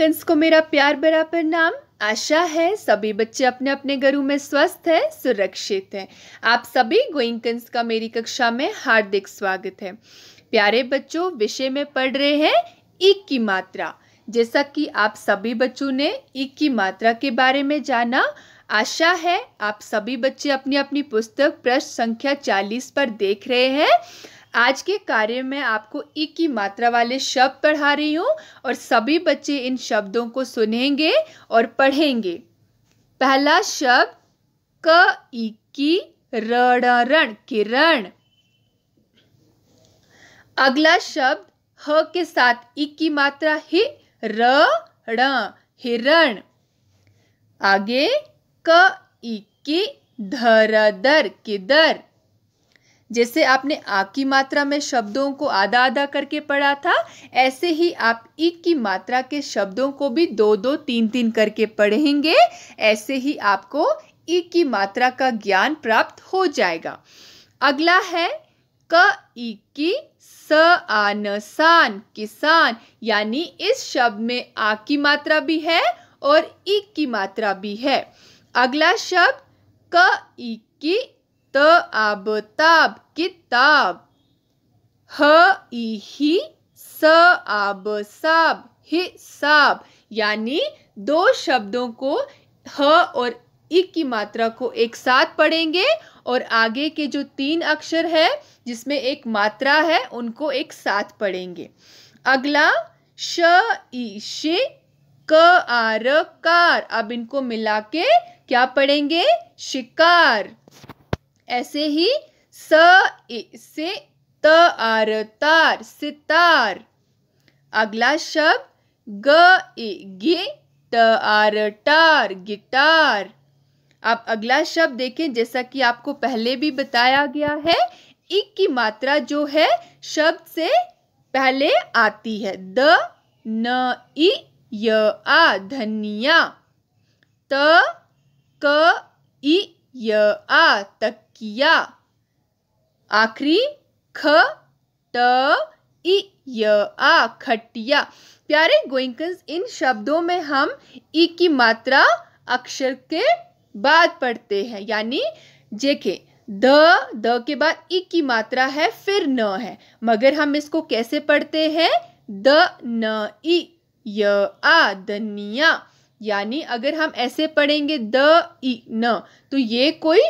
कंस को मेरा प्यार भरा प्रणाम आशा है सभी बच्चे अपने अपने घरों में स्वस्थ हैं सुरक्षित हैं आप सभी गोइंग का मेरी कक्षा में हार्दिक स्वागत है प्यारे बच्चों विषय में पढ़ रहे हैं ईक की मात्रा जैसा कि आप सभी बच्चों ने ईक की मात्रा के बारे में जाना आशा है आप सभी बच्चे अपनी अपनी पुस्तक प्रश्न संख्या 40 पर देख रहे हैं आज के कार्य में आपको एक की मात्रा वाले शब्द पढ़ा रही हूँ और सभी बच्चे इन शब्दों को सुनेंगे और पढ़ेंगे पहला शब्द क इक्की की रण किरण अगला शब्द ह के साथ इक की मात्रा ही रण हिरण आगे क इक्की की धर दर किदर जैसे आपने आ की मात्रा में शब्दों को आधा आधा करके पढ़ा था ऐसे ही आप ई की मात्रा के शब्दों को भी दो दो तीन तीन करके पढ़ेंगे ऐसे ही आपको ई की मात्रा का ज्ञान प्राप्त हो जाएगा अगला है क ई की स आन सान किसान यानी इस शब्द में आ की मात्रा भी है और ई की मात्रा भी है अगला शब्द क ई की तब ताब किताब ह ई ही स आब साब हिसाब यानी दो शब्दों को ह और इ की मात्रा को एक साथ पढ़ेंगे और आगे के जो तीन अक्षर है जिसमें एक मात्रा है उनको एक साथ पढ़ेंगे अगला श ई क आर कार अब इनको मिला के क्या पढ़ेंगे शिकार ऐसे ही स से त आर तार सितार अगला शब्द ग गे त आर टार गिटार अब अगला शब्द देखें जैसा कि आपको पहले भी बताया गया है इक की मात्रा जो है शब्द से पहले आती है द न इ य आ धनिया त क इ य आ तकिया आखिरी ख त इ य आ खटिया प्यारे गोइंक इन शब्दों में हम ई की मात्रा अक्षर के बाद पढ़ते हैं यानी जेके द द के बाद ई की मात्रा है फिर न है मगर हम इसको कैसे पढ़ते हैं द न ई य आ दनिया यानी अगर हम ऐसे पढ़ेंगे द ई न तो ये कोई